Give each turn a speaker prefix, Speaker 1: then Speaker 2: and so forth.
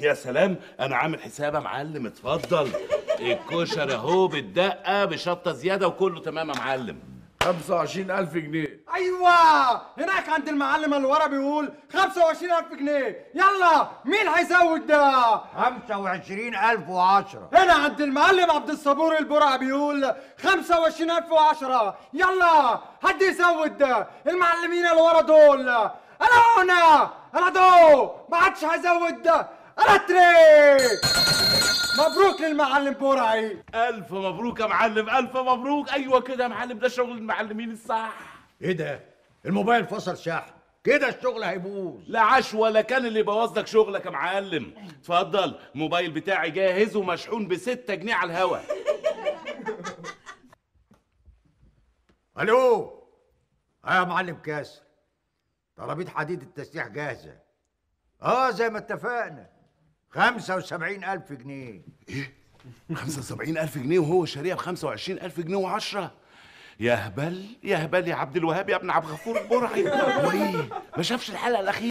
Speaker 1: يا سلام انا عامل حساب يا معلم اتفضل الكشري اهو بالدقه بشطه زياده وكله تمام يا معلم 25000 جنيه
Speaker 2: ايوه هناك عند المعلم اللي ورا بيقول 25000 جنيه يلا مين هيزود ده
Speaker 3: و10 هنا
Speaker 2: عند المعلم عبد الصبور البرع بيقول و10 يلا حد يزود ده المعلمين اللي ورا دول انا هنا انا دو ما حدش هيزود ده
Speaker 1: رتري مبروك للمعلم بورعي الف مبروك يا معلم الف مبروك ايوه كده يا معلم ده شغل المعلمين الصح ايه ده الموبايل فصل شحن كده الشغل هيبوظ لا عاش ولا كان اللي بوظ لك شغلك يا معلم اتفضل الموبايل بتاعي جاهز ومشحون ب 6 جنيه على الهوا الو آه يا معلم كاسر
Speaker 4: طلبيت حديد التسليح جاهزه اه زي ما اتفقنا
Speaker 1: ألف جنيه ايه ألف جنيه وهو شاريها ب ألف جنيه و10 يا هبل يا هبل يا عبد الوهاب يا ابن عبد الغفور البرعي ما شافش الحلقه الاخيره